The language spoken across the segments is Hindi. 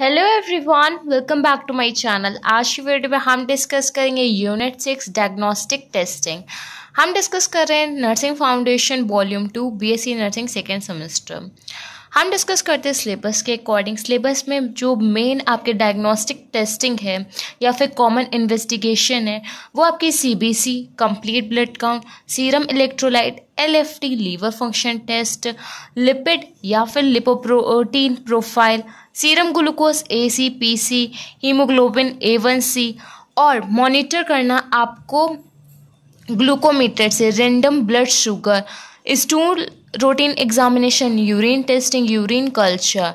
Hello everyone welcome back to my channel आज की वीडियो में हम डिस्कस करेंगे यूनिट सिक्स डायग्नोस्टिक टेस्टिंग हम डिस्कस कर रहे हैं nursing foundation volume two BSc nursing second semester हम डिस्कस करते हैं सिलेबस के अकॉर्डिंग सिलेबस में जो मेन आपके डायग्नोस्टिक टेस्टिंग है या फिर कॉमन इन्वेस्टिगेशन है वो आपकी C B C complete blood count serum electrolyte L F T liver function test lipid या फिर lipoprotein profile serum glucose A C P C haemoglobin A one C और मॉनिटर करना आपको ग्लूकोमीटर से random blood sugar stool routine examination urine testing urine culture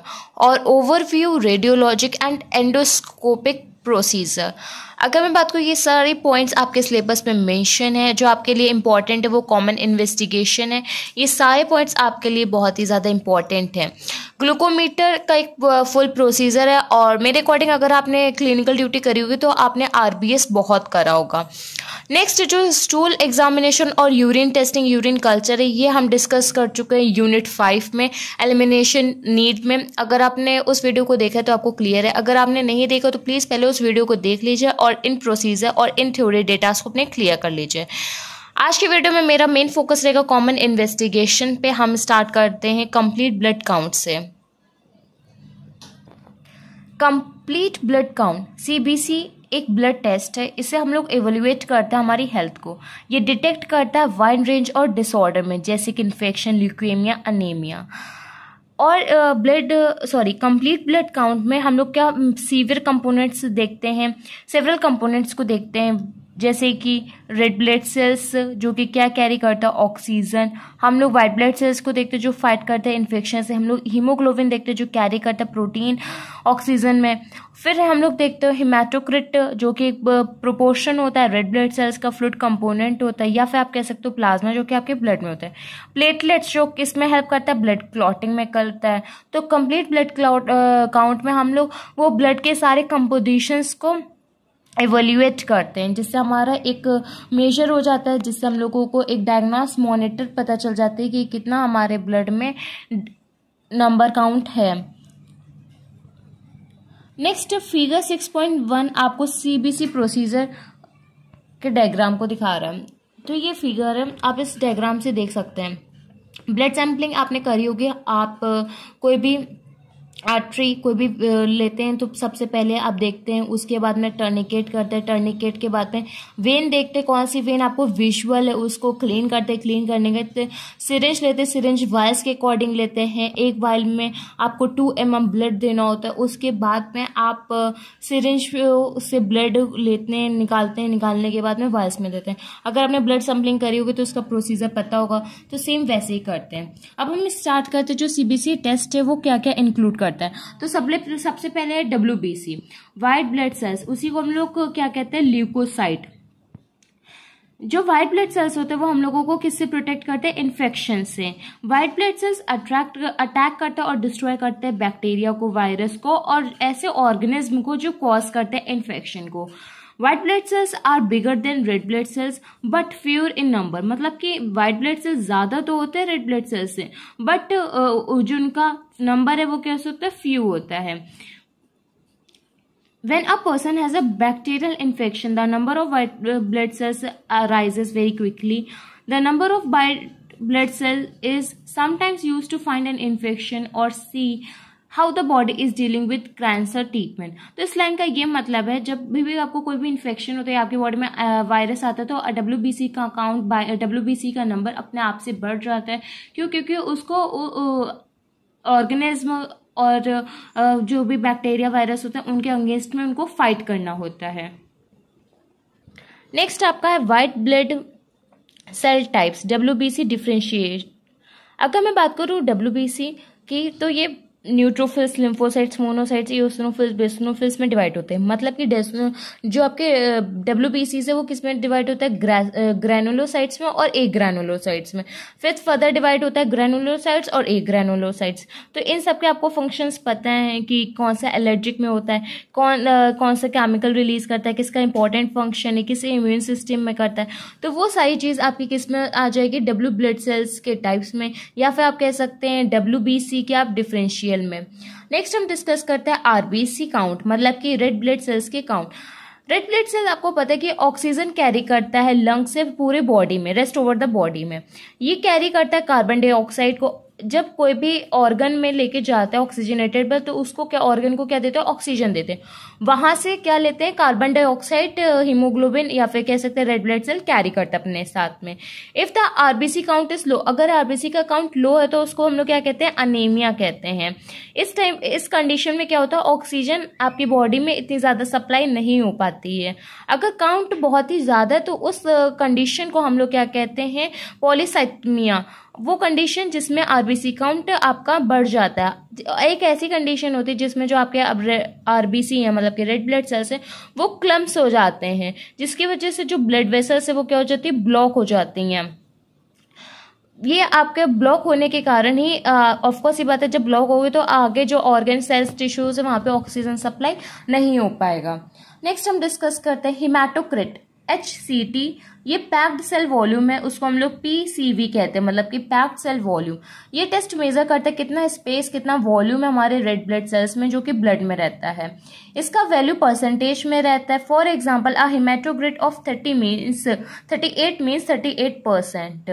और overview radiologic and endoscopic procedure अगर मैं बात करूँ ये सारे पॉइंट्स आपके सिलेबस में मेंशन है जो आपके लिए इंपॉर्टेंट है वो कॉमन इन्वेस्टिगेशन है ये सारे पॉइंट्स आपके लिए बहुत ही ज़्यादा इंपॉर्टेंट हैं ग्लूकोमीटर का एक फुल प्रोसीजर है और मेरे अकॉर्डिंग अगर आपने क्लिनिकल ड्यूटी करी होगी तो आपने आर बहुत करा होगा नेक्स्ट जो स्टूल एग्जामिनेशन और यूरिन टेस्टिंग यूरिन कल्चर है ये हम डिस्कस कर चुके हैं यूनिट फाइव में एलिमिनेशन नीड में अगर आपने उस वीडियो को देखा है तो आपको क्लियर है अगर आपने नहीं देखा तो प्लीज़ पहले उस वीडियो को देख लीजिए और इन प्रोसीजर और इन थ्योरी डेटास को अपने क्लियर कर लीजिए आज की वीडियो में मेरा मेन फोकस रहेगा कॉमन इन्वेस्टिगेशन पे हम स्टार्ट करते हैं कंप्लीट ब्लड काउंट से कंप्लीट ब्लड काउंट सीबीसी एक ब्लड टेस्ट है इसे हम लोग एवेल्युएट करता है हमारी हेल्थ को ये डिटेक्ट करता है वाइड रेंज और डिसऑर्डर में जैसे कि इन्फेक्शन ल्यूक्मिया अनेमिया और blood sorry complete blood count में हम लोग क्या सीवियर कंपोनेंट्स देखते हैं सेवरल कंपोनेंट्स को देखते हैं जैसे कि रेड ब्लड सेल्स जो कि क्या कैरी करता है ऑक्सीजन हम लोग वाइट ब्लड सेल्स को देखते जो फाइट करते हैं इन्फेक्शन से हम लोग हीमोग्लोबिन देखते जो कैरी करता है प्रोटीन ऑक्सीजन में फिर हम लोग देखते हैं हिमाटोक्रिट जो कि एक प्रोपोर्शन होता है रेड ब्लड सेल्स का फ्लूड कंपोनेंट होता है या फिर आप कह सकते हो प्लाज्मा जो कि आपके ब्लड में होता है प्लेटलेट्स जो किस में हेल्प करता है ब्लड क्लॉटिंग में करता है तो कंप्लीट ब्लड क्लॉट काउंट में हम लोग वो ब्लड के सारे कंपोजिशंस को एवेल्यूएट करते हैं जिससे हमारा एक मेजर हो जाता है जिससे हम लोगों को एक डायग्नोस मॉनिटर पता चल जाता है कि कितना हमारे ब्लड में नंबर काउंट है next figure six point one आपको सीबीसी प्रोसीजर के डायग्राम को दिखा रहा है तो ये फिगर है आप इस डायग्राम से देख सकते हैं ब्लड सैम्पलिंग आपने करी होगी आप कोई भी आर्टरी कोई भी लेते हैं तो सबसे पहले आप देखते हैं उसके बाद में टर्निकेट करते हैं टर्निकेट के बाद में वेन देखते हैं कौन सी वेन आपको विजुअल है उसको क्लीन करते हैं क्लीन करने के सिरेंज लेते हैं सिरेंज वायल्स के अकॉर्डिंग लेते हैं एक वायल में आपको टू एम एम ब्लड देना होता है उसके बाद में आप सिरेंज से ब्लड लेते हैं निकालते हैं निकालने के बाद में वायल्स में देते हैं अगर आपने ब्लड सैम्पलिंग करी होगी तो उसका प्रोसीजर पता होगा तो सेम वैसे ही करते हैं अब हम स्टार्ट करते हैं जो सीबीसी टेस्ट है वो क्या क्या इंक्लूड करते हैं करता है तो सबले सबसे पहले है W B C white blood cells उसी को हम लोग क्या कहते हैं ल्यूकोसाइट जो व्हाइट ब्लड सेल्स होते हैं वो हम लोगों को किससे प्रोटेक्ट करते हैं इन्फेक्शन से white blood cells attract attack करते हैं और डिस्ट्रॉय करते हैं बैक्टीरिया को वायरस को और ऐसे ऑर्गेनिज्म को जो कॉज करते हैं इन्फेक्शन को white blood cells are bigger than red blood cells but fewer in number मतलब कि व्हाइट ब्लड सेल्स ज़्यादा तो होते हैं रेड ब्लड सेल्स से बट जो उनका नंबर है वो कैसे होता है फ्यू होता है when a person has a bacterial infection the number of white blood cells rises very quickly the number of white blood cell is sometimes used to find an infection or see how the body is dealing with cancer treatment तो इस लाइन का ये मतलब है जब भी, भी आपको कोई भी इन्फेक्शन होता है आपकी बॉडी में वायरस आता है तो डब्ल्यू बी सी का अकाउंट डब्ल्यू बी सी का नंबर अपने आप से बढ़ जाता है क्यों क्योंकि उसको ऑर्गेनिज्म और जो भी बैक्टीरिया वायरस होते हैं उनके अगेंस्ट में उनको फाइट करना होता है नेक्स्ट आपका है white blood cell types W B C differentiate अगर मैं बात करूँ डब्ल्यू बी सी की तो ये neutrophils lymphocytes monocytes eosinophils basophils में डिवाइड होते हैं मतलब कि जो आपके डब्ल्यू बी है वो किस में डिवाइड होता है ग्रैनुलोसाइट्स में और ए ग्रैनुलोसाइट्स में फिर फर्दर डिवाइड होता है ग्रैनुलोसाइट्स और ए ग्रैनुलोसाइट्स तो इन सब के आपको फंक्शंस पता हैं कि कौन सा एलर्जिक में होता है कौन आ, कौन सा केमिकल रिलीज करता है किसका इंपॉर्टेंट फंक्शन है किस इम्यून सिस्टम में करता है तो वो सारी चीज़ आपकी किस में आ जाएगी डब्ल्यू ब्लड सेल्स के टाइप्स में या फिर आप कह सकते हैं डब्ल्यू बी सी के आप डिफ्रेंशिएट मटेरियल में नेक्स्ट हम डिस्कस करते हैं आरबीसी काउंट मतलब कि रेड ब्लड सेल्स के काउंट रेड ब्लड सेल आपको पता है कि ऑक्सीजन कैरी करता है लंग से पूरे बॉडी में रेस्ट ओवर द बॉडी में ये कैरी करता है कार्बन डाइऑक्साइड को जब कोई भी ऑर्गन में लेके जाता है ऑक्सीजनेटेड ब्लड तो उसको क्या ऑर्गन को क्या देते हैं ऑक्सीजन देते हैं वहां से क्या लेते हैं कार्बन डाइऑक्साइड हीमोग्लोबिन या फिर कह सकते हैं रेड ब्लड सेल कैरी करते हैं अपने साथ में if the RBC count is low अगर आरबीसी का काउंट लो है तो उसको हम लोग क्या कहते हैं अनेमिया कहते हैं इस टाइम इस कंडीशन में क्या होता है ऑक्सीजन आपकी बॉडी में इतनी ज्यादा सप्लाई नहीं हो पाती है अगर काउंट बहुत ही ज्यादा है तो उस कंडीशन uh, को हम लोग क्या कहते हैं पॉलिसाइथमिया वो कंडीशन जिसमें आरबीसी काउंट आपका बढ़ जाता है एक ऐसी कंडीशन होती है जिसमें जो आपके अब आरबीसी है मतलब कि रेड ब्लड सेल्स हैं वो क्लम्स हो जाते हैं जिसकी वजह से जो ब्लड वेसल्स है वो क्या हो जाती है ब्लॉक हो जाती हैं ये आपके ब्लॉक होने के कारण ही ऑफकोर्स ये बात है जब ब्लॉक होगी तो आगे जो ऑर्गेन सेल्स टिश्यूज है वहां पे ऑक्सीजन सप्लाई नहीं हो पाएगा नेक्स्ट हम डिस्कस करते हैं हिमाटोक्रिट एच सी टी ये पैक्ड सेल वॉल्यूम है उसको हम लोग पी सी वी कहते हैं मतलब कि पैक्ड सेल वॉल्यूम ये टेस्ट मेजर करता है कितना स्पेस कितना वॉल्यूम है हमारे रेड ब्लड सेल्स में जो कि ब्लड में रहता है इसका वैल्यू परसेंटेज में रहता है for example uh haematocrit of thirty means thirty eight means thirty eight percent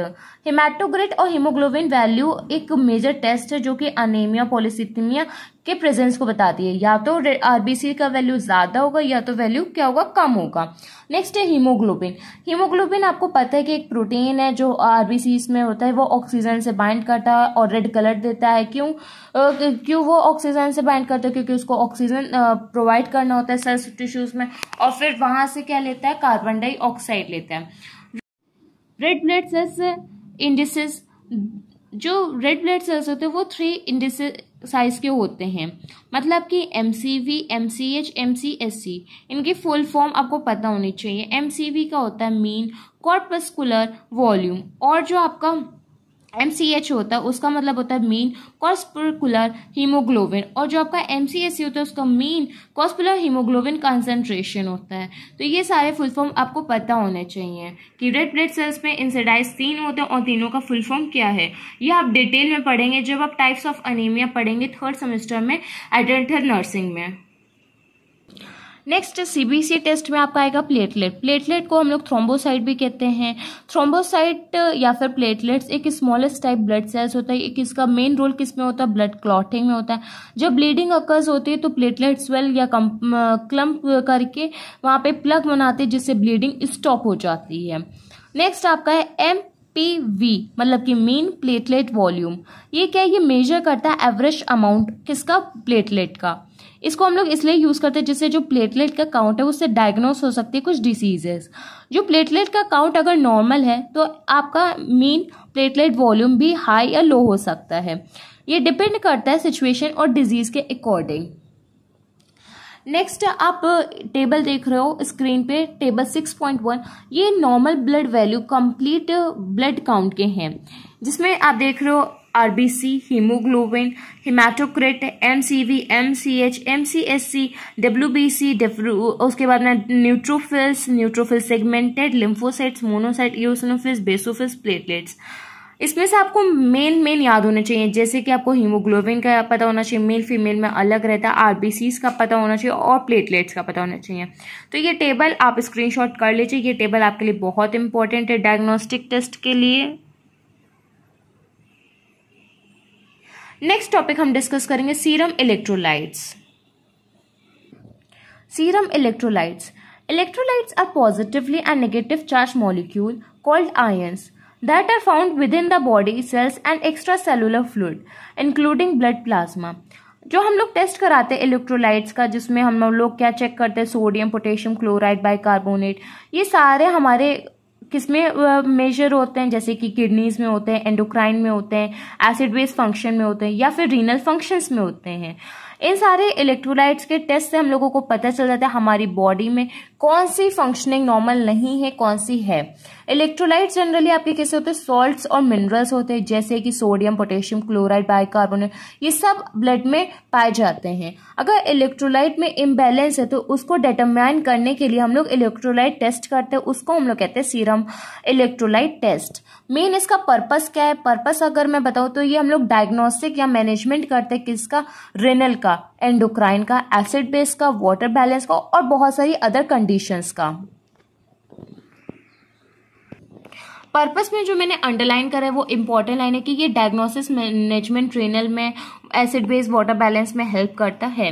haematocrit और हिमोग्लोबिन वैल्यू एक मेजर टेस्ट है जो कि अनेमिया पोलिसिथमिया के प्रेजेंस को बताती है या तो आरबीसी का वैल्यू ज़्यादा होगा या तो वैल्यू क्या होगा कम होगा नेक्स्ट है हीमोग्लोबिन हीमोग्लोबिन आपको पता है कि एक प्रोटीन है जो आरबीसी में होता है वो ऑक्सीजन से बाइंड करता है और रेड कलर देता है क्यों क्यों वो ऑक्सीजन से बाइंड करता है क्योंकि उसको ऑक्सीजन प्रोवाइड करना होता है सेल्स टिश्यूज़ में और फिर वहां से क्या लेता है कार्बन डाइऑक्साइड लेता है रेड ब्लड सेल्स इंडिसेस जो रेड ब्लड सेल्स होते हैं वो थ्री इंडिसेस साइज़ के होते हैं मतलब कि M C V M C H M C S C इनके फुल फॉर्म आपको पता होनी चाहिए एम सी वी का होता है मीन कॉर्पस्कुलर वॉल्यूम और जो आपका एम सी एच होता है उसका मतलब होता है मीन कॉस्पुलर हीमोग्लोबिन और जो आपका एम सी एस सी होता है उसका मीन कॉस्पुलर हीमोग्लोबिन कंसनट्रेशन होता है तो ये सारे फुल फॉर्म आपको पता होने चाहिए कि रेड ब्लड सेल्स में इंसेडाइज तीन होते हैं और तीनों का फुल फॉर्म क्या है ये आप डिटेल में पढ़ेंगे जब आप टाइप्स ऑफ अनिमिया पढ़ेंगे थर्ड सेमेस्टर में एडेंटल नर्सिंग में नेक्स्ट सीबीसी टेस्ट में आपका आएगा प्लेटलेट प्लेटलेट को हम लोग थ्रोम्बोसाइट भी कहते हैं थ्रोम्बोसाइट या फिर प्लेटलेट्स एक स्मॉलेस्ट टाइप ब्लड सेल्स होता है एक इसका मेन रोल किस में होता है ब्लड क्लॉटिंग में होता है जब ब्लीडिंग अकर्स होती है तो प्लेटलेट स्वेल या क्लम्प करके वहाँ पे प्लग बनाते हैं जिससे ब्लीडिंग स्टॉप हो जाती है नेक्स्ट आपका है एम पी वी मतलब कि मेन प्लेटलेट वॉल्यूम ये क्या है ये मेजर करता है एवरेज अमाउंट किसका प्लेटलेट का इसको हम लोग इसलिए यूज़ करते हैं जिससे जो प्लेटलेट का काउंट है उससे डायग्नोस हो सकती है कुछ डिसीजेस जो प्लेटलेट का काउंट अगर नॉर्मल है तो आपका मीन प्लेटलेट वॉल्यूम भी हाई या लो हो सकता है ये डिपेंड करता है सिचुएशन और डिजीज़ के अकॉर्डिंग नेक्स्ट आप टेबल देख रहे हो स्क्रीन पे टेबल 6.1 ये normal blood value complete blood count के हैं जिसमें आप देख रहे हो RBC haemoglobin haematocrit MCV MCH MCSC WBC उसके बाद में neutrophils neutrophil segmented lymphocytes monocyte eosinophils basophils platelets इसमें से आपको मेन मेन याद होने चाहिए जैसे कि आपको हीमोग्लोबिन का पता होना चाहिए मेल फीमेल में अलग रहता है आरबीसीज का पता होना चाहिए और प्लेटलेट्स का पता होना चाहिए तो ये टेबल आप स्क्रीनशॉट कर लीजिए ये टेबल आपके लिए बहुत इंपॉर्टेंट है डायग्नोस्टिक टेस्ट के लिए नेक्स्ट टॉपिक हम डिस्कस करेंगे serum electrolytes serum electrolytes electrolytes are positively and negative charge molecule called ions that are found within the body cells and extracellular fluid including blood plasma जो हम लोग टेस्ट कराते हैं इलेक्ट्रोलाइट्स का जिसमें हम लोग क्या चेक करते हैं sodium potassium chloride bicarbonate ये सारे हमारे किस में मेजर होते हैं जैसे कि किडनीज में होते हैं एंडोक्राइन में होते हैं एसिड बेस फंक्शन में होते हैं या फिर रीनल फंक्शंस में होते हैं इन सारे इलेक्ट्रोलाइट्स के टेस्ट से हम लोगों को पता चल जाता है हमारी बॉडी में कौन सी फंक्शनिंग नॉर्मल नहीं है कौन सी है इलेक्ट्रोलाइट जनरली आपके कैसे होते हैं सॉल्ट्स और मिनरल्स होते हैं जैसे कि सोडियम पोटेशियम क्लोराइड बाइकार्बोनेट ये सब ब्लड में पाए जाते हैं अगर इलेक्ट्रोलाइट में इम्बेलेंस है तो उसको डिटरमाइन करने के लिए हम लोग इलेक्ट्रोलाइट टेस्ट करते हैं उसको हम लोग कहते हैं सीरम इलेक्ट्रोलाइट टेस्ट मेन इसका पर्पज क्या है पर्पज अगर मैं बताऊँ तो ये हम लोग डायग्नोस्टिक या मैनेजमेंट करते हैं किसका रेनल का का एंडोक्राइन का एसिड बेस का वाटर बैलेंस का और बहुत सारी अदर कंडीशंस का पर्पस में जो मैंने अंडरलाइन करा है वो इम्पॉर्टेंट लाइन है कि ये डायग्नोसिस मैनेजमेंट ट्रेनल में एसिड बेस वाटर बैलेंस में हेल्प करता है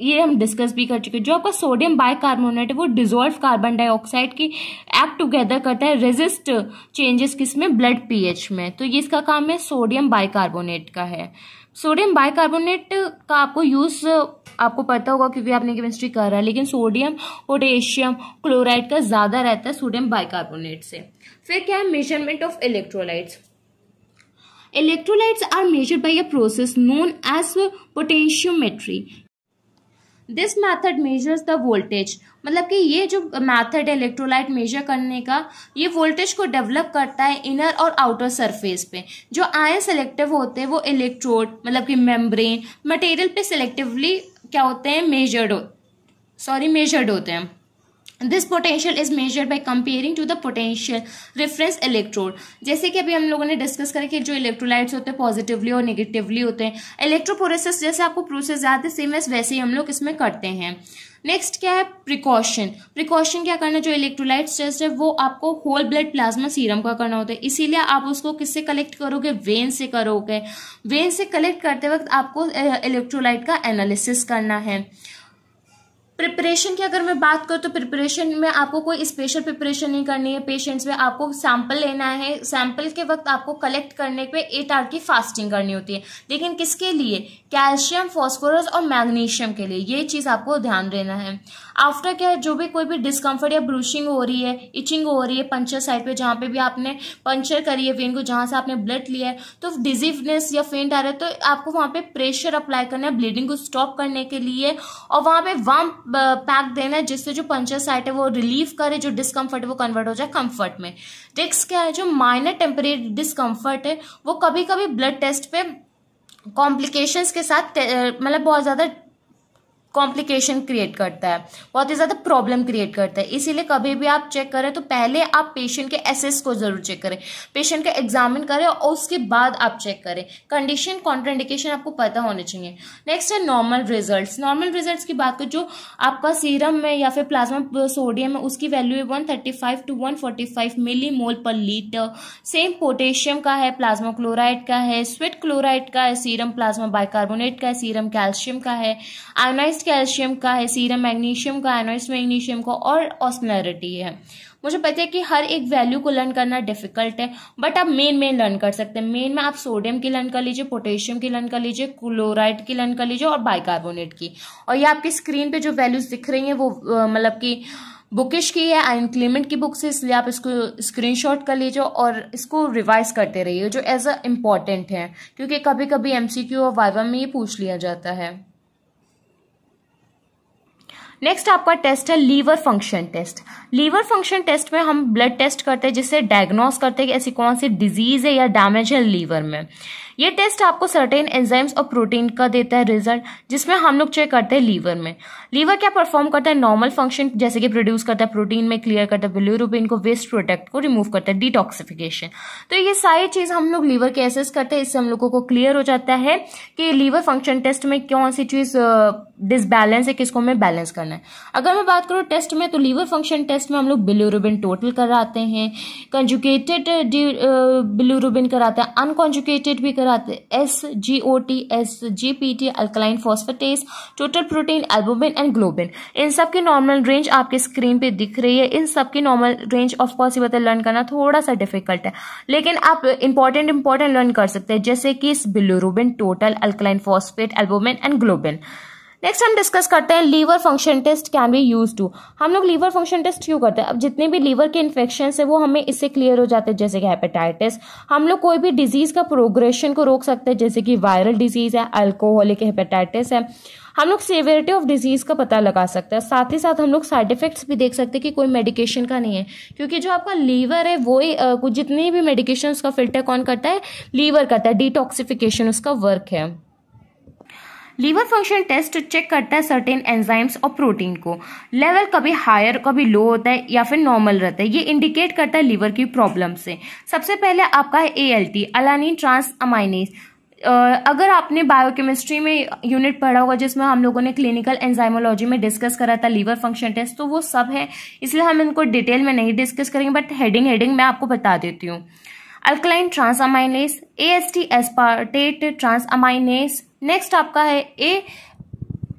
ये हम डिस्कस भी कर चुके हैं जो आपका सोडियम बाइकार्बोनेट है वो डिजोल्व कार्बन डाइऑक्साइड की एक्ट टुगेदर करता है रेजिस्ट चेंजेस किसमें ब्लड पीएच में तो ये इसका काम है सोडियम बाइकार्बोनेट का है सोडियम बाइकार्बोनेट का आपको यूज़ आपको पता होगा क्योंकि आपने केमिस्ट्री कर रहा है लेकिन सोडियम पोटेशियम क्लोराइड का ज़्यादा रहता है सोडियम बाइकार्बोनेट से फिर क्या है measurement of electrolytes electrolytes are measured by a process known as potentiometry this method measures the voltage मतलब कि ये जो मैथड है इलेक्ट्रोलाइट मेजर करने का ये वोल्टेज को डेवलप करता है इनर और आउटर सरफेस पे जो आयन सेलेक्टिव होते हैं वो इलेक्ट्रोड मतलब कि मेम्ब्रेन मटेरियल पे सेलेक्टिवली क्या होते हैं मेजर्ड सॉरी मेजर्ड होते हैं this potential is measured by comparing to the potential reference electrode जैसे कि अभी हम लोगों ने डिस्कस करें कि जो इलेक्ट्रोलाइट्स होते हैं पॉजिटिवली और निगेटिवली होते हैं इलेक्ट्रोपोरेसिस जैसे आपको प्रोसेस याद है सेम एस वैसे ही हम लोग इसमें करते हैं नेक्स्ट क्या है प्रिकॉशन प्रिकॉशन क्या करना जो इलेक्ट्रोलाइट टेस्ट है वो आपको होल ब्लड प्लाज्मा सीरम का करना होता है इसीलिए आप उसको किससे कलेक्ट करोगे वेन से करोगे वेन से कलेक्ट करते वक्त आपको इलेक्ट्रोलाइट का एनालिसिस करना है प्रिपरेशन की अगर मैं बात करूँ तो प्रिपरेशन में आपको कोई स्पेशल प्रिपरेशन नहीं करनी है पेशेंट्स में आपको सैंपल लेना है सैंपल के वक्त आपको कलेक्ट करने पे एट आर की फास्टिंग करनी होती है लेकिन किसके लिए कैल्शियम फॉस्फोरस और मैग्नीशियम के लिए ये चीज़ आपको ध्यान देना है आफ्टर क्या है जो भी कोई भी डिस्कम्फर्ट या ब्रूशिंग हो रही है इचिंग हो रही है पंचर साइड पे जहाँ पे भी आपने पंचर करी है वेन को जहाँ से आपने ब्लड लिया है तो डिजीवनेस या फेंट आ रहा है तो आपको वहाँ पे प्रेशर अप्लाई करना है ब्लीडिंग को स्टॉप करने के लिए और वहाँ पे वाम पैक uh, देना है जिससे जो पंचर साइट है वो रिलीव करे जो डिस्कम्फर्ट है वो कन्वर्ट हो जाए कम्फर्ट में टिक्स क्या है जो माइनर टेम्परेरी डिस्कम्फर्ट है वो कभी कभी ब्लड टेस्ट पे कॉम्प्लिकेशंस के साथ uh, मतलब बहुत ज़्यादा कॉम्प्लिकेशन क्रिएट करता है बहुत ही ज़्यादा प्रॉब्लम क्रिएट करता है इसीलिए कभी भी आप चेक करें तो पहले आप पेशेंट के एसेस को ज़रूर चेक करें पेशेंट का एग्जामिन करें और उसके बाद आप चेक करें कंडीशन कॉन्ट्राइंडिकेशन आपको पता होने चाहिए नेक्स्ट है नॉर्मल रिजल्ट नॉर्मल रिजल्ट की बात करें जो आपका सीरम में या फिर प्लाज्मा सोडियम है उसकी वैल्यू है one thirty five to one forty five millimole पर लीटर सेम पोटेशियम का है प्लाज्मा क्लोराइड का है स्विट क्लोराइड का है सीरम प्लाज्मा बाइकार्बोनेट का है सीरम कैल्शियम का है आयोनाइज आयनाइज कैल्शियम का है सीरम मैग्नीशियम का आयनाइज मैग्नीशियम का और ऑस्मलरिटी है मुझे पता है कि हर एक वैल्यू को लर्न करना डिफिकल्ट है बट आप मेन मेन लर्न कर सकते हैं मेन में आप सोडियम की लर्न कर लीजिए पोटेशियम की लर्न कर लीजिए क्लोराइड की लर्न कर लीजिए और बाइकार्बोनेट की और ये आपकी स्क्रीन पे जो वैल्यूज दिख रही हैं वो मतलब कि बुकिश की है आयन क्लीमेंट की बुक से इसलिए आप इसको स्क्रीनशॉट कर लीजिए और इसको रिवाइज करते रहिए जो एज अ इम्पॉर्टेंट है क्योंकि कभी कभी एमसीक्यू और वाइवा में ये पूछ लिया जाता है नेक्स्ट आपका टेस्ट है liver function test liver function test में हम ब्लड टेस्ट करते हैं जिससे डायग्नोस करते हैं कि ऐसी कौन सी डिजीज है या डैमेज है लीवर में ये टेस्ट आपको सर्टेन एंजाइम्स और प्रोटीन का देता है रिजल्ट जिसमें हम लोग चेक करते हैं लीवर में लीवर क्या परफॉर्म करता है नॉर्मल फंक्शन जैसे कि प्रोड्यूस करता है प्रोटीन में क्लियर करता है बिल्यूरोबिन को वेस्ट प्रोडक्ट को रिमूव करता है डिटॉक्सिफिकेशन तो ये सारी चीज हम लोग लीवर के एसेस करते हैं इससे हम लोगों को क्लियर हो जाता है कि लीवर फंक्शन टेस्ट में कौन सी चीज डिसबैलेंस है किसको हमें बैलेंस करना है अगर मैं बात करूँ टेस्ट में तो लीवर फंक्शन टेस्ट में हम लोग बिल्यूरोबिन टोटल कराते हैं कंजुकेटेड बिल्यूरोबिन कराते हैं अनकॉन्जुकेटेड भी कराते आते S G O T S G P T alkaline phosphatase total protein albumin and globin इन सब की नॉर्मल रेंज आपके स्क्रीन पे दिख रही है इन सब की नॉर्मल रेंज ऑफ कोर्स ये बताए लर्न करना थोड़ा सा डिफिकल्ट है लेकिन आप इंपॉर्टेंट इंपॉर्टेंट लर्न कर सकते हैं जैसे कि bilirubin total alkaline phosphate albumin and globin next हम डिस्कस करते हैं liver function test can be use to हम लोग लीवर फंक्शन टेस्ट क्यों करते हैं अब जितने भी लीवर के इन्फेक्शन है वो हमें इससे क्लियर हो जाते हैं जैसे कि हेपेटाइटिस हम लोग कोई भी डिजीज का प्रोग्रेशन को रोक सकते हैं जैसे कि वायरल डिजीज है अल्कोहलिक हेपेटाइटिस है हम लोग सेवेरिटी ऑफ डिजीज का पता लगा सकते हैं साथ ही साथ हम लोग साइड इफेक्ट्स भी देख सकते हैं कि कोई मेडिकेशन का नहीं है क्योंकि जो आपका लीवर है वो ही जितनी भी मेडिकेशन उसका फिल्टर कौन करता है लीवर करता है डिटॉक्सिफिकेशन उसका वर्क है लीवर फंक्शन टेस्ट चेक करता है सर्टेन एंजाइम्स और प्रोटीन को लेवल कभी हायर कभी लो होता है या फिर नॉर्मल रहता है ये इंडिकेट करता है लीवर की प्रॉब्लम से सबसे पहले आपका है A L T alanine transaminase आपने बायोकेमिस्ट्री में यूनिट पढ़ा होगा जिसमें हम लोगों ने क्लिनिकल एंजाइमोलॉजी में डिस्कस करा था लीवर फंक्शन टेस्ट तो वो सब है इसलिए हम इनको डिटेल में नहीं डिस्कस करेंगे बट हेडिंग हेडिंग मैं आपको बता देती हूँ alkaline transaminase A S T aspartate transaminase next आपका है A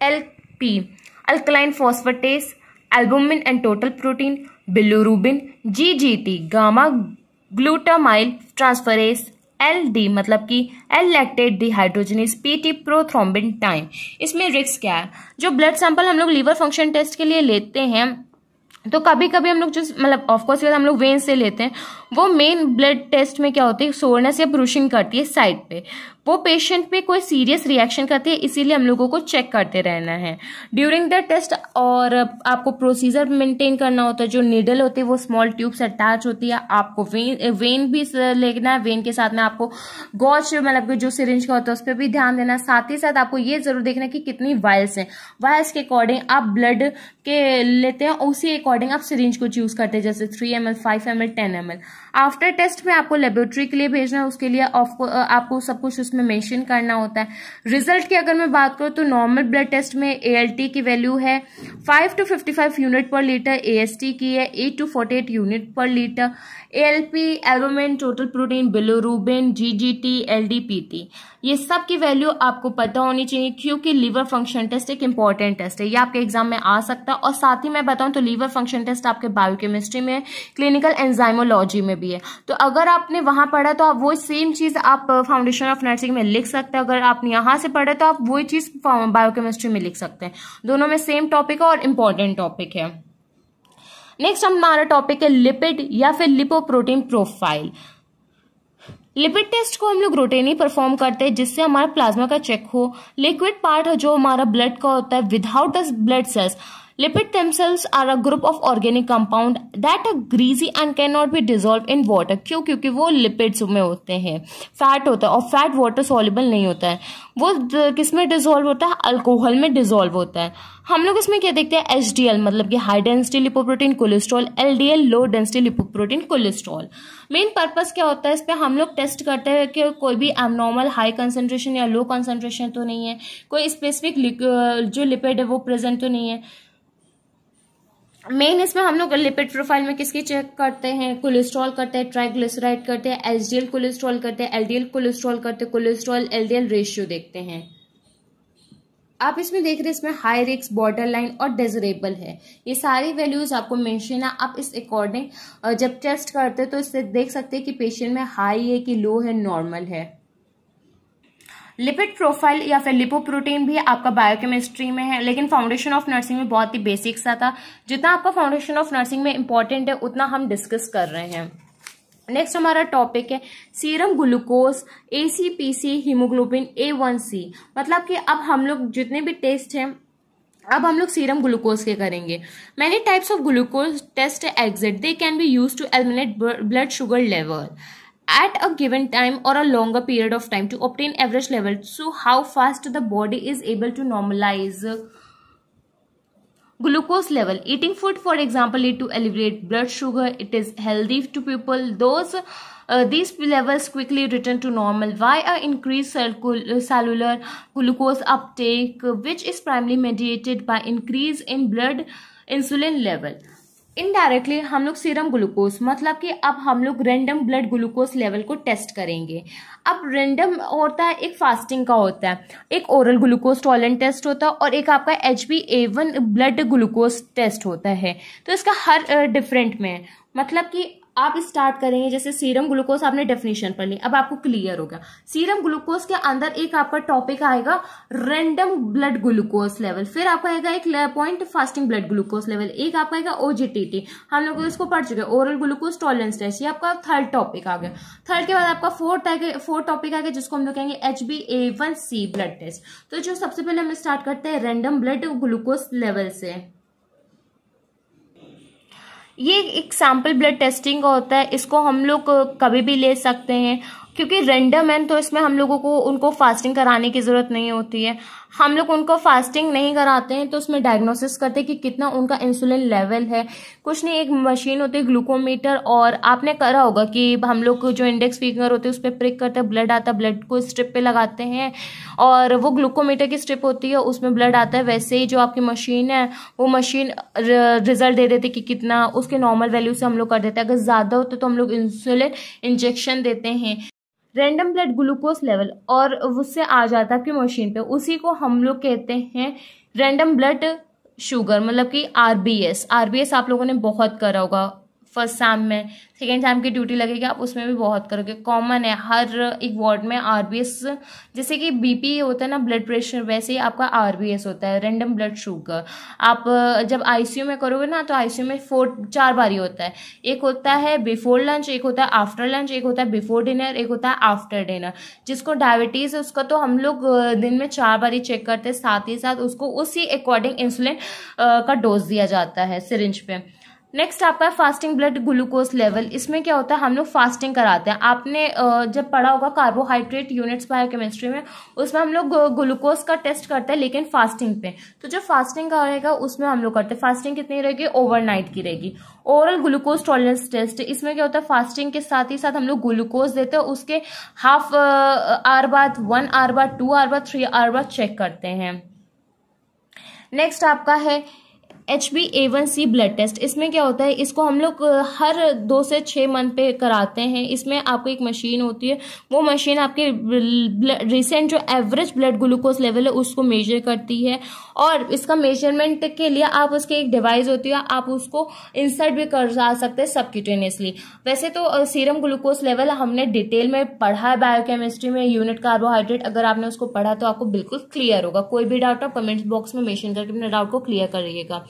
L P alkaline phosphatase albumin and total protein bilirubin G G T gamma glutamyl transferase L D मतलब कि L lactate dehydrogenase P T prothrombin time इसमें रिस्क क्या है जो ब्लड सैंपल हम लोग लीवर फंक्शन टेस्ट के लिए लेते हैं तो कभी कभी हम लोग जो मतलब ऑफकोर्स हम लोग वेन से लेते हैं वो मेन ब्लड टेस्ट में क्या होती है सोरनेस या ब्रूशिंग करती है साइड पे वो पेशेंट पे कोई सीरियस रिएक्शन करती है इसीलिए हम लोगों को चेक करते रहना है ड्यूरिंग द टेस्ट और आपको प्रोसीजर मेंटेन करना होता है जो निडल होती है वो स्मॉल ट्यूब से अटैच होती है आपको वेन वेन भी लेना है वेन के साथ में आपको गॉच मतलब जो सिरिंज का होता है उस पर भी ध्यान देना साथ ही साथ आपको ये जरूर देखना कि कितनी वायल्स हैं वायल्स के अकॉर्डिंग आप ब्लड के लेते हैं उसी अकॉर्डिंग अकॉर्डिंग आप सिरिंज को चूज करते हैं जैसे three M L five M L ten M L after test में आपको लेबोरेटरी के लिए भेजना है उसके लिए आपको आपको सब कुछ उसमें मेंशन करना होता है रिजल्ट की अगर मैं बात करूँ तो नॉर्मल ब्लड टेस्ट में ए की वैल्यू है five to fifty five unit पर लीटर ए की है eight to forty eight unit पर litre P albumin total protein bilirubin P T ये सब की वैल्यू आपको पता होनी चाहिए क्योंकि लीवर फंक्शन टेस्ट एक इंपॉर्टेंट टेस्ट है ये आपके एग्जाम में आ सकता है और साथ ही मैं बताऊं तो लीवर फंक्शन टेस्ट आपके बायोकेमिस्ट्री में क्लिनिकल एंजाइमोलॉजी में भी है तो अगर आपने वहां पढ़ा तो आप वो सेम चीज आप फाउंडेशन ऑफ नर्सिंग में लिख सकते हैं अगर आप यहाँ से पढ़े तो आप वही चीज बायोकेमिस्ट्री uh, में लिख सकते हैं दोनों में सेम टॉपिक है और इम्पॉर्टेंट टॉपिक है नेक्स्ट हमारा टॉपिक है लिपिड या फिर लिपोप्रोटीन प्रोफाइल लिपिड टेस्ट को हम लोग रोटेनी परफॉर्म करते हैं जिससे हमारा प्लाज्मा का चेक हो लिक्विड पार्ट जो हमारा ब्लड का होता है without the blood cells Lipid themselves are a group of organic compound that are greasy and cannot be dissolved in water. क्यों क्योंकि वो lipids में होते हैं फैट होता है और फैट वाटर सॉल्युबल नहीं होता है वो किस में डिजोल्व होता है अल्कोहल में डिजोल्व होता है हम लोग इसमें क्या देखते हैं एच डी एल मतलब कि high density lipoprotein cholesterol L D L low density lipoprotein cholesterol main purpose क्या होता है इस पर हम लोग टेस्ट करते हैं कि कोई भी एबनॉर्मल हाई कंसेंट्रेशन या लो कंसेंट्रेशन तो नहीं है कोई स्पेसिफिक जो लिपिड है वो प्रेजेंट तो नहीं है मेन इसमें हम लोग लिपिड प्रोफाइल में किसकी चेक करते हैं कोलेस्ट्रॉल करते हैं ट्राइग्लिसराइड करते हैं एल कोलेस्ट्रॉल करते हैं एलडीएल कोलेस्ट्रॉल करते हैं कोलेस्ट्रॉल एलडीएल रेशियो देखते हैं आप इसमें देख रहे हैं इसमें हाई रिस्क बॉर्डर लाइन और डेजरेबल है ये सारी वैल्यूज आपको मेंशन है आप इस अकॉर्डिंग जब टेस्ट करते हैं तो इससे देख सकते हैं कि पेशेंट में हाई है कि लो है नॉर्मल है लिपिड प्रोफाइल या फिर लिपोप्रोटीन भी आपका बायोकेमिस्ट्री में है लेकिन फाउंडेशन ऑफ नर्सिंग में बहुत ही बेसिक सा था जितना आपका फाउंडेशन ऑफ नर्सिंग में इंपॉर्टेंट है उतना हम डिस्कस कर रहे हैं नेक्स्ट हमारा टॉपिक है serum glucose A C P C haemoglobin A one C मतलब कि अब हम लोग जितने भी टेस्ट हैं अब हम लोग सीरम ग्लूकोज के करेंगे many types of glucose test exit they can be use to eliminate blood sugar level at a given time or a longer period of time to obtain average level so how fast the body is able to normalize glucose level eating food for example lead to elevate blood sugar it is healthy to people those uh, these levels quickly return to normal via increased uh, cellular glucose uptake which is primarily mediated by increase in blood insulin level indirectly हम लोग सीरम ग्लूकोज मतलब कि अब हम लोग रेंडम ब्लड ग्लूकोज लेवल को टेस्ट करेंगे अब रेंडम होता है एक फास्टिंग का होता है एक ओरल ग्लूकोज टॉलेंट टेस्ट होता है और एक आपका H B A one blood glucose test होता है तो इसका हर डिफरेंट में मतलब कि आप स्टार्ट करेंगे जैसे सीरम ग्लूकोज आपने डेफिनेशन पढ़ ली अब आपको क्लियर हो गया सीरम ग्लूकोज के अंदर एक आपका टॉपिक आएगा रेंडम ब्लड ग्लूकोज लेवल फिर आपका आएगा एक point fasting blood glucose level एक आपका आएगा ओजीटीटी हम लोग इसको पढ़ चुके हैं ओरल ग्लूकोज टॉलरेंस टेस्ट ये आपका थर्ड टॉपिक आ गया थर्ड के बाद आपका फोर्थ आगे फोर्थ टॉपिक आ गया जिसको हम लोग कहेंगे H B A one C blood test तो जो सबसे पहले हम स्टार्ट करते हैं रेंडम ब्लड ग्लूकोज लेवल से ये एक सैम्पल ब्लड टेस्टिंग का होता है इसको हम लोग कभी भी ले सकते हैं क्योंकि रेंडम है तो इसमें हम लोगों को उनको फास्टिंग कराने की ज़रूरत नहीं होती है हम लोग उनको फास्टिंग नहीं कराते हैं तो उसमें डायग्नोसिस करते हैं कि कितना उनका इंसुलिन लेवल है कुछ नहीं एक मशीन होती है ग्लूकोमीटर और आपने करा होगा कि हम लोग जो इंडेक्स फिंगर होते हैं उस पर प्रिक करते हैं ब्लड आता है ब्लड को स्ट्रिप पे लगाते हैं और वो ग्लूकोमीटर की स्ट्रिप होती है उसमें ब्लड आता है वैसे ही जो आपकी मशीन है वो मशीन रिजल्ट दे देती कि कितना उसके नॉर्मल वैल्यू से हम लोग कर देते हैं अगर ज़्यादा होते तो हम लोग इंसुलिन इंजेक्शन देते हैं रैंडम ब्लड ग्लूकोज लेवल और उससे आ जाता है आपकी मशीन पे उसी को हम लोग कहते हैं रैंडम ब्लड शुगर मतलब कि आरबीएस आरबीएस आप लोगों ने बहुत करा होगा फर्स्ट शाम में सेकेंड शाम की ड्यूटी लगेगी आप उसमें भी बहुत करोगे कॉमन है हर एक वार्ड में आर जैसे कि बीपी होता है ना ब्लड प्रेशर वैसे ही आपका आर होता है रेंडम ब्लड शुगर आप जब आईसीयू में करोगे ना तो आईसीयू में फोर चार बारी होता है एक होता है बिफोर लंच एक होता है आफ्टर लंच एक होता है बिफोर डिनर एक होता है आफ्टर डिनर जिसको डायबिटीज़ है उसका तो हम लोग दिन में चार बारी चेक करते हैं साथ ही साथ उसको उसी अकॉर्डिंग इंसुलिन का डोज दिया जाता है सिरिंज पे नेक्स्ट आपका है फास्टिंग ब्लड ग्लूकोज लेवल इसमें क्या होता है हम लोग फास्टिंग कराते हैं आपने जब पढ़ा होगा कार्बोहाइड्रेट यूनिट्स बायोकेमिस्ट्री में उसमें हम लोग ग्लूकोज का टेस्ट करते हैं लेकिन फास्टिंग पे तो जो फास्टिंग का रहेगा उसमें हम लोग करते हैं फास्टिंग कितनी रहेगी ओवरनाइट की रहेगी ओवरऑल ग्लूकोज टॉलरेंस टेस्ट इसमें क्या होता है फास्टिंग के साथ ही साथ हम लोग ग्लूकोज देते हैं उसके हाफ आर बाद वन आर बाद टू आर बाद थ्री आर बाद चेक करते हैं नेक्स्ट आपका है H B A one C blood test इसमें क्या होता है इसको हम लोग हर दो से छः मंथ पे कराते हैं इसमें आपको एक मशीन होती है वो मशीन आपके रिसेंट जो एवरेज ब्लड ग्लूकोज लेवल है उसको मेजर करती है और इसका मेजरमेंट के लिए आप उसके एक डिवाइस होती है आप उसको इंसर्ट भी करा सकते हैं सबक्यूटेनियसली वैसे तो सीरम ग्लूकोज लेवल हमने डिटेल में पढ़ा है बायोकेमिस्ट्री में यूनिट कार्बोहाइड्रेट अगर आपने उसको पढ़ा तो आपको बिल्कुल क्लियर होगा कोई भी डाउट आप कमेंट्स बॉक्स में मेंशन करके अपने डाउट को क्लियर करिएगा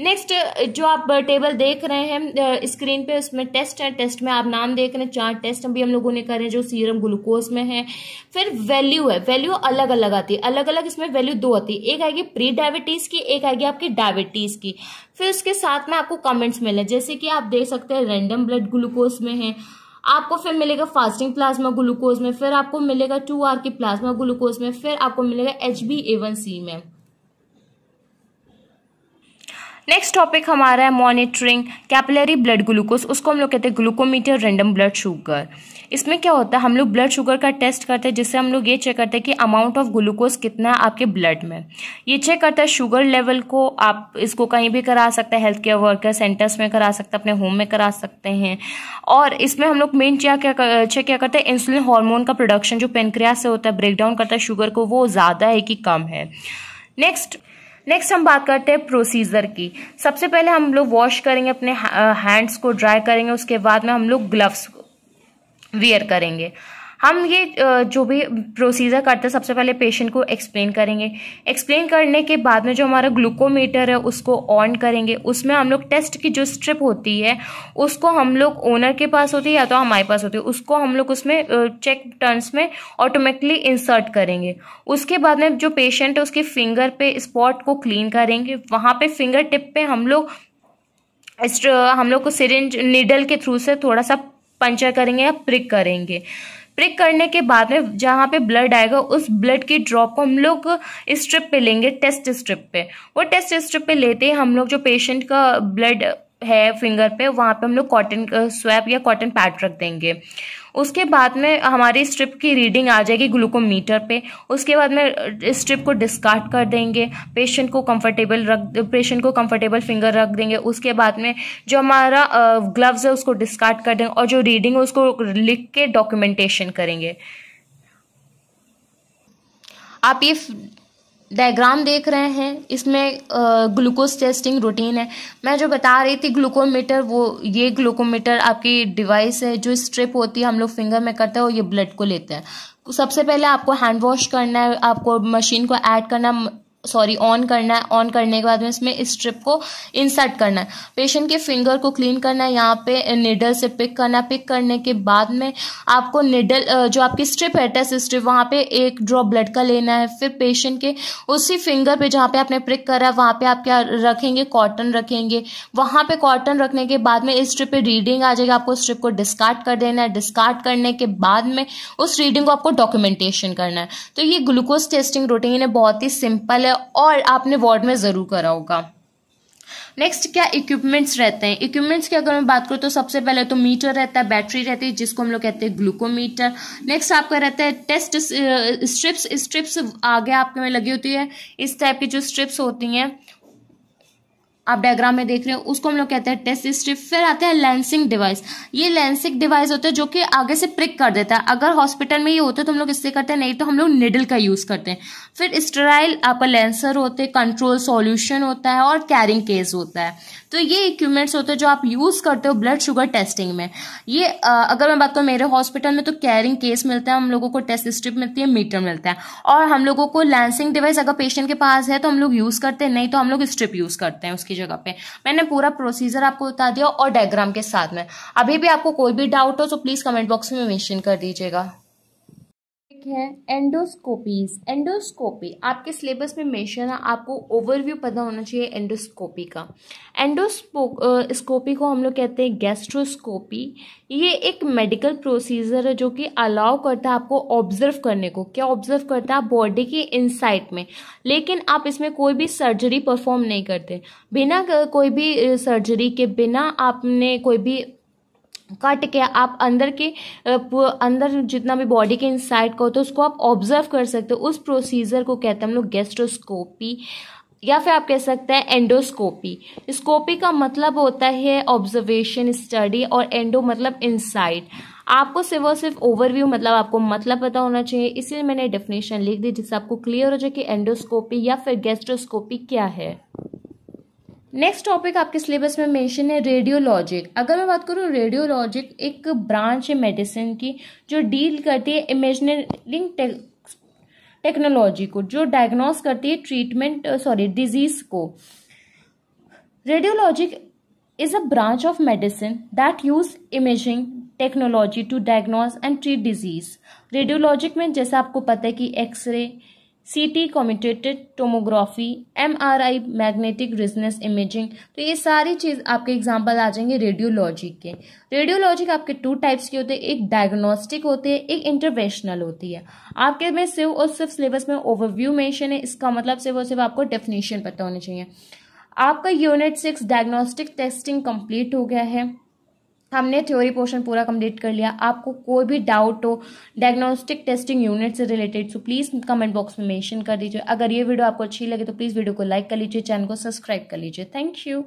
नेक्स्ट जो आप टेबल uh, देख रहे हैं स्क्रीन uh, पे उसमें टेस्ट है टेस्ट में आप नाम देख रहे हैं चार टेस्ट अभी हम लोगों ने हैं जो सीरम ग्लूकोज में है फिर वैल्यू है वैल्यू अलग अलग आती है अलग अलग इसमें वैल्यू दो आती है एक आएगी प्री डायबिटीज की एक आएगी आपकी डायबिटीज की फिर उसके साथ में आपको कमेंट्स मिले जैसे कि आप देख सकते हैं रेंडम ब्लड ग्लूकोज में है आपको फिर मिलेगा फास्टिंग प्लाज्मा ग्लूकोज में फिर आपको मिलेगा टू आर की प्लाज्मा ग्लूकोज में फिर आपको मिलेगा एच बी एवन सी में नेक्स्ट टॉपिक हमारा है मॉनिटरिंग कैपिलरी ब्लड ग्लूकोज उसको हम लोग कहते हैं ग्लूकोमीटर रेंडम ब्लड शुगर इसमें क्या होता है हम लोग ब्लड शुगर का टेस्ट करते हैं जिससे हम लोग ये चेक करते हैं कि अमाउंट ऑफ ग्लूकोज कितना है आपके ब्लड में ये चेक करता है शुगर लेवल को आप इसको कहीं भी करा सकते हैं हेल्थ केयर वर्कर सेंटर्स में करा सकते हैं अपने होम में करा सकते हैं और इसमें हम लोग मेन क्या क्या चेक क्या करते हैं इंसुलिन हॉर्मोन का प्रोडक्शन जो पेनक्रिया से होता है ब्रेकडाउन करता है शुगर को वो ज़्यादा है कि कम है नेक्स्ट नेक्स्ट हम बात करते हैं प्रोसीजर की सबसे पहले हम लोग वॉश करेंगे अपने हैंड्स को ड्राई करेंगे उसके बाद में हम लोग ग्लव्स वियर करेंगे हम ये जो भी प्रोसीजर करते हैं सबसे पहले पेशेंट को एक्सप्लेन करेंगे एक्सप्लेन करने के बाद में जो हमारा ग्लूकोमीटर है उसको ऑन करेंगे उसमें हम लोग टेस्ट की जो स्ट्रिप होती है उसको हम लोग ओनर के पास होती है या तो हमारे पास होती है उसको हम लोग उसमें चेक टर्न्स में ऑटोमेटिकली इंसर्ट करेंगे उसके बाद में जो पेशेंट है उसके फिंगर पे स्पॉट को क्लीन करेंगे वहाँ पर फिंगर टिप पे हम लोग हम लोग को सिरिंज नीडल के थ्रू से थोड़ा सा पंचर करेंगे या प्रिक करेंगे प्रिक करने के बाद में जहाँ पे ब्लड आएगा उस ब्लड की ड्रॉप को हम लोग स्ट्रिप पे लेंगे टेस्ट स्ट्रिप पे वो टेस्ट स्ट्रिप पे लेते हैं हम लोग जो पेशेंट का ब्लड है फिंगर पे वहाँ पे हम लोग कॉटन स्वैप या कॉटन पैड रख देंगे उसके बाद में हमारी स्ट्रिप की रीडिंग आ जाएगी ग्लूकोमीटर पे उसके बाद में स्ट्रिप को डिस्कार्ड कर देंगे पेशेंट को कंफर्टेबल रख पेशेंट को कंफर्टेबल फिंगर रख देंगे उसके बाद में जो हमारा ग्लव्स है उसको डिस्कार्ड कर देंगे और जो रीडिंग है उसको लिख के डॉक्यूमेंटेशन करेंगे आप ये डायग्राम देख रहे हैं इसमें ग्लूकोज टेस्टिंग रूटीन है मैं जो बता रही थी ग्लूकोमीटर वो ये ग्लूकोमीटर आपकी डिवाइस है जो स्ट्रिप होती है हम लोग फिंगर में करते हैं और ये ब्लड को लेते हैं सबसे पहले आपको हैंड वॉश करना है आपको मशीन को ऐड करना सॉरी ऑन करना है ऑन करने के बाद में इसमें इस स्ट्रिप को इंसर्ट करना है पेशेंट के फिंगर को क्लीन करना है यहाँ पे निडल से पिक करना है पिक करने के बाद में आपको निडल जो आपकी स्ट्रिप है टेस्ट स्ट्रिप वहाँ पे एक ड्रॉप ब्लड का लेना है फिर पेशेंट के उसी फिंगर पे जहाँ पे आपने प्रिक करा है वहाँ पे आप क्या रखेंगे कॉटन रखेंगे वहाँ पे कॉटन रखने के बाद में इस स्ट्रिप पर रीडिंग आ जाएगी आपको स्ट्रिप को डिस्कार्ड कर देना है डिस्कार्ड करने के बाद में उस रीडिंग को आपको डॉक्यूमेंटेशन करना है तो ये ग्लूकोज टेस्टिंग रूटीन है बहुत ही सिंपल है और आपने वार्ड में ज़रूर करा होगा नेक्स्ट क्या इक्विपमेंट्स रहते हैं इक्विपमेंट्स की अगर मैं बात करूँ तो सबसे पहले तो मीटर रहता है बैटरी रहती है जिसको हम लोग कहते हैं ग्लूकोमीटर नेक्स्ट आपका रहता है टेस्ट स्ट्रिप्स स्ट्रिप्स आगे आपके में लगी होती है इस टाइप की जो स्ट्रिप्स होती हैं आप डायग्राम में देख रहे हो उसको हम लोग कहते हैं टेस्ट स्ट्रिप फिर आते हैं लेंसिंग डिवाइस ये लेंसिंग डिवाइस होता है जो कि आगे से प्रिक कर देता है अगर हॉस्पिटल में ये होता है तो हम लोग इससे करते हैं नहीं तो हम लोग निडल का यूज़ करते हैं फिर स्टराइल आपका लेंसर होते हैं कंट्रोल सॉल्यूशन होता है और कैरिंग केस होता है तो ये इक्विपमेंट्स होते हैं जो आप यूज़ करते हो ब्लड शुगर टेस्टिंग में ये अगर मैं बात करूँ मेरे हॉस्पिटल में तो कैरिंग केस मिलता है हम लोगों को टेस्ट स्ट्रिप मिलती है मीटर मिलता है और हम लोगों को लेंसिंग डिवाइस अगर पेशेंट के पास है तो हम लोग यूज़ करते हैं नहीं तो हम लोग स्ट्रिप यूज़ करते हैं उसकी जगह पे मैंने पूरा प्रोसीजर आपको बता दिया और डायग्राम के साथ में अभी भी आपको कोई भी डाउट हो तो प्लीज़ कमेंट बॉक्स में मैंशन कर दीजिएगा है एंडोस्कोपीज एंडोस्कोपी आपके सिलेबस में मेंशन है आपको ओवरव्यू पता होना चाहिए एंडोस्कोपी का एंडोस्कोपी को हम लोग कहते हैं गैस्ट्रोस्कोपी ये एक मेडिकल प्रोसीजर है जो कि अलाउ करता है आपको ऑब्जर्व करने को क्या ऑब्जर्व करता है बॉडी के इनसाइट में लेकिन आप इसमें कोई भी सर्जरी परफॉर्म नहीं करते बिना कोई भी सर्जरी के बिना आपने कोई भी कट के आप अंदर के अंदर जितना भी बॉडी के इनसाइड का होता है उसको आप ऑब्जर्व कर सकते हो उस प्रोसीजर को कहते हैं हम लोग गेस्ट्रोस्कोपी या फिर आप कह सकते हैं एंडोस्कोपी स्कोपी का मतलब होता है ऑब्जर्वेशन स्टडी और एंडो मतलब इनसाइड आपको सिर्फ और सिर्फ ओवरव्यू मतलब आपको मतलब पता होना चाहिए इसीलिए मैंने डेफिनेशन लिख दी जिससे आपको क्लियर हो जाए कि एंडोस्कोपी या फिर गेस्ट्रोस्कोपी क्या है नेक्स्ट टॉपिक आपके सिलेबस में मेंशन है रेडियोलॉजिक अगर मैं बात करूँ रेडियोलॉजिक एक ब्रांच है मेडिसिन की जो डील करती है इमेजनरिंग टेक्नोलॉजी को जो डायग्नोस करती है ट्रीटमेंट सॉरी डिजीज को radiologic is a branch of medicine that use imaging technology to diagnose and treat disease radiologic में जैसा आपको पता है कि x ray CT computed tomography MRI magnetic resonance imaging तो ये सारी चीज़ आपके एग्जाम्पल आ जाएंगे रेडियोलॉजी के रेडियोलॉजी आपके टू टाइप्स के होते हैं एक डायग्नोस्टिक होती है एक इंटरवेशनल होती है आपके में सिर्फ और सिर्फ सिलेबस में ओवरव्यू मेंशन है इसका मतलब सिर्फ और सिर्फ आपको डेफिनेशन पता होनी चाहिए आपका unit six diagnostic testing complete हो गया है हमने थ्योरी पोर्शन पूरा कंप्लीट कर लिया आपको कोई भी डाउट हो डायग्नोस्टिक टेस्टिंग यूनिट से related so please comment box में मेंशन कर दीजिए अगर ये वीडियो आपको अच्छी लगे तो प्लीज़ वीडियो को लाइक कर लीजिए चैनल को सब्सक्राइब कर लीजिए थैंक यू